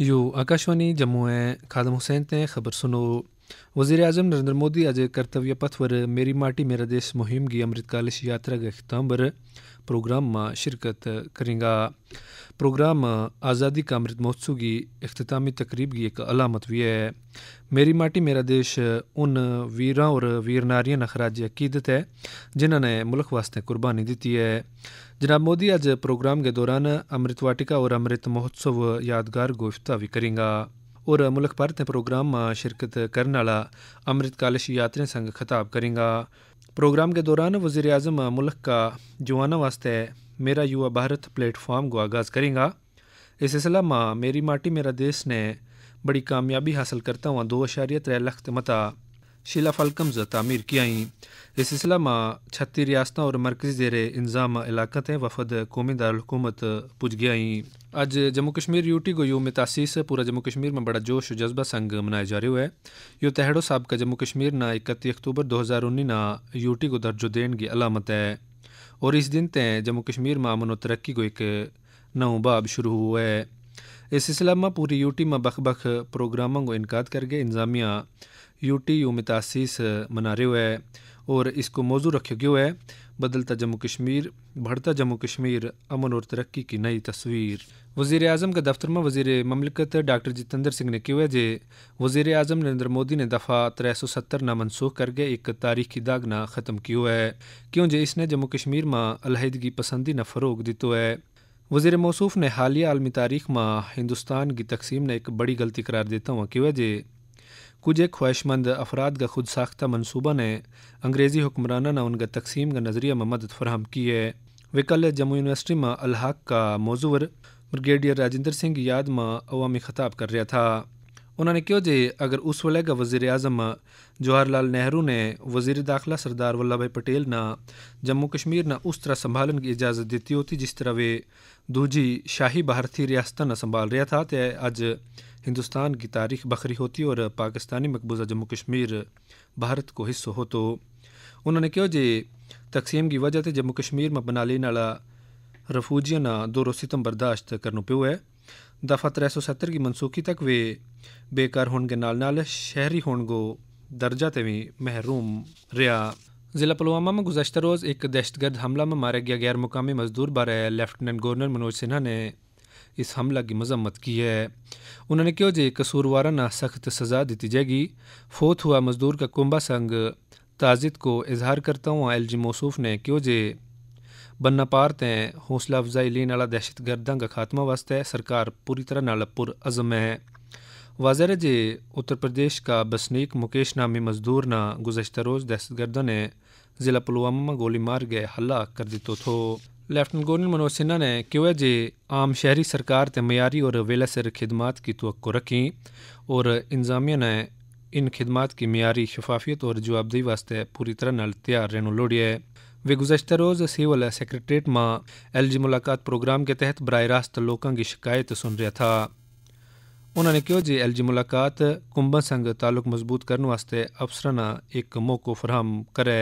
you Akashvani Jammu है खादम हुसैन ते ख़बर सुनो वजीर अजम नरेंद्र मोदी अज कर्तव्य पथ पर मेरी माटी मेरा देश मुहिम की अमृतकाल यात्रा के अख्ताम पर प्रोग्राम में शिरकत करेगा प्रोग्राम आज़ादी का अमृत महोत्सव की अख्तामी तकरीब की एक अलामत भी है मेरी माटी मेरा देश उन वीर और वीर नारियों ने खराज अकीदत है जिन्होंने मुल्क वास्ते कुर्बानी दी है जनाब मोदी अज प्रोग्राम के दौरान अमृत वाटिका और अमृत महोत्सव यादगार गोफ्ता भी करेंगे और मुल्क भर के प्रोग्राम में शिरकत करने वाला अमृत कालश यात्रियों संग खिताब करेंगे प्रोग्राम के दौरान वज़ी अजम मुल्क का जवानों वास्ते मेरा युवा भारत प्लेटफॉर्म को आगाज़ करेगा इस सिलसिला मेरी माटी मेरा देश ने बड़ी कामयाबी हासिल करता हुआ दो अशारिया त्रै लख मता फलकम ज तमीर कियाई इस सिलसिला में छत्ती रियासत और मरकजी जेरे इंजाम इलाक़ ते वफद कौमी दारकूमत पुज गयाई अज जम्मू कश्मीर यूटी को यू में तासीस पूरा जम्मू कश्मीर में बड़ा जोश जज्बा संग मनाया जा रो है यो तहड़ो सबका जम्मू कश्मीर ना इकती अक्टूबर दो हज़ार उन्नीस ना यूटी को दर्जो देन की अलामत है और इस दिन तय जम्मू कश्मीर में अमन तरक्की को एक नव बाब शुरू हुआ है इस सिलसिला में पूरी यूटी में बख बख प्रोग्रामों को इनका करके इंजामिया यूटी यू मना रहे है और इसको मौजू रखे गयो है बदलता जम्मू कश्मीर बढ़ता जम्मू कश्मीर अमन और तरक्की की नई तस्वीर वजीर अजम का दफ्तर में वजीर ममलिकत डॉक्टर जितेंद्र सिंह ने कहा है जे वजीर अजम नरेंद्र मोदी ने दफ़ा त्रै सौ सत्तर ना मनसूख करके एक तारीखी दागना ख़त्म किया है क्यों जे इसने जम्मू कश्मीर में अलहदगी पसंदी न फ़रोग दितो है वजीर मौसूफ ने हालिया आलमी तारीख में हिंदुस्तान की तकसीम ने एक बड़ी गलती करार देता हुआ क्यों है जे कुछ एक ख्वाहिशमंद अफराद का खुद साख्ता मनसूबा ने अंग्रेज़ी हुक्मराना ने उनका तकसीम का नज़रिया में मदद फराहम की है वे कल जम्मू यूनिवर्सिटी में अलहाक का मौजूर ब्रिगेडियर राजेंद्र सिंह याद में अवामी खिताब कर रहा था उन्होंने क्यों जे अगर उस वेले का वजीर अजम जवाहर लाल नेहरू ने वजीर दाखिला सरदार वल्लभ भाई पटेल ना जम्मू कश्मीर ने उस तरह संभालने की इजाज़त दी होती जिस तरह वे दूजी शाही भारतीय रियासत ना संभाल रहा था तो अज हिंदुस्तान की तारीख बखरी होती और पाकिस्तानी मकबूजा जम्मू कश्मीर भारत को हिस्सो हो तो उन्होंने कहो जे तकसीम की वजह से जम्मू कश्मीर में बनाली नाला रफूजियों ना दौरो सितम बर्दाश्त करना प्यो है दफा त्रै सौ सत्तर की मनसूखी तक वे बेकार होने के नाल नाल शहरी होने को दर्जा ते भी महरूम रहा ज़िला पुलवामा में गुजशत रोज़ एक दहशतगर्द हमला में मारे गया गैर मुकामी मजदूर बारे लेफ्टिनेंट गवर्नर मनोज सिन्हा ने इस हमला की मजम्मत की है उन्होंने कहो जे कसूरवारा ना सख्त सज़ा दी जाएगी फोत हुआ मजदूर का कुंबा संग ताजिद को इजहार करता हूँ एल जी मौसूफ ने कहो जे बन्ना पार ते हौसला अफजाई लेने वाला दहशतगर्दा का खात्मा वास्ते सरकार पूरी तरह नाल पुरअज़म है वाजर जे उत्तर प्रदेश का बसनीक मुकेश नामी मजदूर ना गुजशत रोज़ दहशतगर्दों ने ज़िला पुलवामा में गोली मार गए हल्ला कर दितो थो ਲੈਫਟੀਨੈਂਟ गवर्नर मनोज सिन्हा ने ਕਿਹਾ ਜੇ ਆਮ ਸ਼ਹਿਰੀ ਸਰਕਾਰ ਤੇ ਮਿਆਰੀ ਔਰ ਵੇਲਾ ਸਿਰ ਖਿਦਮਤ ਕੀ ਤਵੱਕੋ ਰੱਖੀ ਔਰ ਇੰਜ਼ਾਮੀਆ ਨੇ इन खिदमात की मीरी शफाफियत और जवाबदेही वास्ते पूरी तरह नाल तैयार रहने लोड़ी है वे गुजशत रोज़ सिविल सेक्रट्रेट में एल जी मुलाकात प्रोग्राम के तहत बरह रास्त लोगों की शिकायत सुन रहा था उन्होंने कहा जी एल जी मुलाकात कुंभ संघ तालुक मजबूत करने वास्ते अफसर एक मौको फराहम करे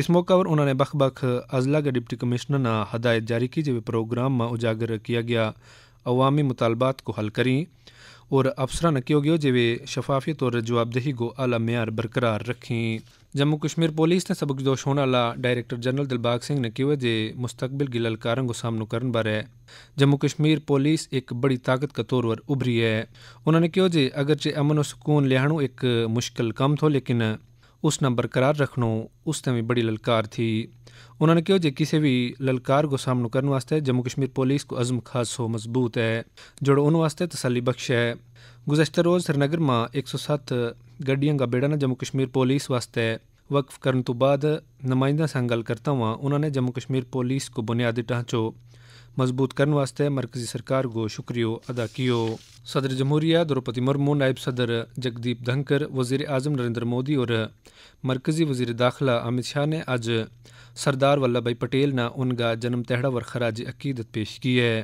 इस मौका पर उन्होंने बख बख अजला के डिप्टी कमिश्नर ने हदायत जारी की जब प्रोग्राम में उजागर किया गया अवामी मुतालबात को हल करें और अफसर ने कहो गयो जिवे शफाफियत और जवाबदेही को आला मैार बरकरार रखें जम्मू कश्मीर पुलिस ने सबक जोश होने वाला डायरेक्टर जनरल दिलबाग सिंह ने कहो जे मुस्तकबिल की ललकारों को सामना करने बारे जम्मू कश्मीर पुलिस एक बड़ी ताकत का तौर पर उभरी है उन्होंने कहो जे अगरचे अमन और सुकून लियाणो एक मुश्किल कम थो लेकिन ਉਸ ਨਾਲ ਬਰਕਰਾਰ ਰੱਖਣੋਂ ਉਸ ਤੇ ਵੀ ਬੜੀ ਲਲਕਾਰ ਥੀ ਉਹਨਾਂ ਨੇ ਕਿਹਾ ਜੇ ਕਿਸੇ ਵੀ ਲਲਕਾਰ ਕੋ ਸਾਹਮਣਾ ਕਰਨ ਵਾਸਤੇ ਜੰਮੂ ਕਸ਼ਮੀਰ ਪੁਲਿਸ ਕੋ ਅਜ਼ਮ ਖਾਸ ਹੋ ਮਜ਼ਬੂਤ ਹੈ ਜੋ ਉਹਨਾਂ ਵਾਸਤੇ ਤਸੱਲੀ ਬਖਸ਼ ਹੈ गुजशतर रोज़ श्रीनगर में एक सौ सत्त गड्डियों का बेड़ा ने जम्मू कश्मीर पुलिस वास्ते वक्फ करने तो बाद नुमाइंदा से गल करता हुआ उन्होंने जम्मू कश्मीर पुलिस को बुनियादी ढांचों मजबूत करने वास्ते मरकजी सरकार को शुक्रियो अदा कियो सदर जमहूरिया द्रौपदी मुर्मू नायब सदर जगदीप धनकर वजीर अजम नरेंद्र मोदी और मरकजी वजीर दाखला अमित शाह ने अज सरदार वल्लभ भाई पटेल ने उनका जन्म तहड़ा वर खराज अकीदत पेश की है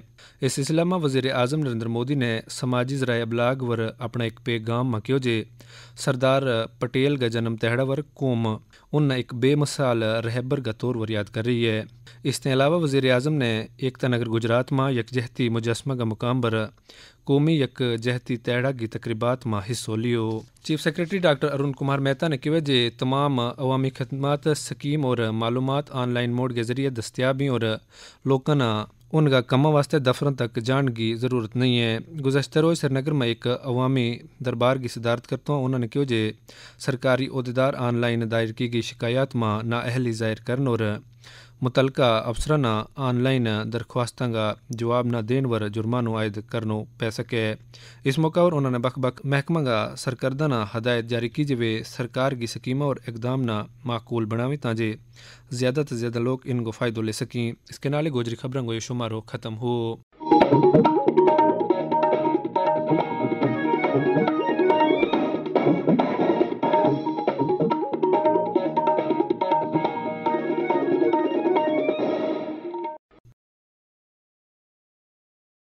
इस सिलसिला में वजीर आजम नरेंद्र मोदी ने समाजी जराए अबलाग वर अपना एक पैगाम में क्यों जे सरदार पटेल का जन्म तहड़ा वर कौम उन एक बेमिसाल रहबर का तौर वर याद कर रही है इसके अलावा वजीर अजम ने एकता नगर गुजरात में यकजहती मुजस्मा का मुकाम पर कौमी यक जहती तैड़ा की तकरीबात में हिस्सो लियो chief secretary doctor Arun Kumar Mehta ने कहा जे तमाम अवामी खदमात स्कीम और मालूम ऑनलाइन मोड के जरिए दस्तियाबी और लोगों उनका कम वास्ते दफरों तक जान की ज़रूरत नहीं है गुजशत रोज श्रीनगर में एक अवामी दरबार की सिदारत करते हुए उन्होंने कहा जे सरकारी अहदेदार ऑनलाइन दायर की गई शिकायत में नाअहली जाहिर करन और मुतलका अफसरान ऑनलाइन दरख्वास्त का जवाब न देन वर जुर्मानो आयद करनो पै सके इस मौका पर उन्होंने बख बख महकमा का सरकर्दा न हदायत जारी की जाए सरकार की स्कीम और इकदाम न माकूल बनावे ताजे ज़्यादा से ज़्यादा लोग इनको फ़ायदों ले सकें इसके नाले गोजरी खबरों को ये शुमार हो ख़त्म हो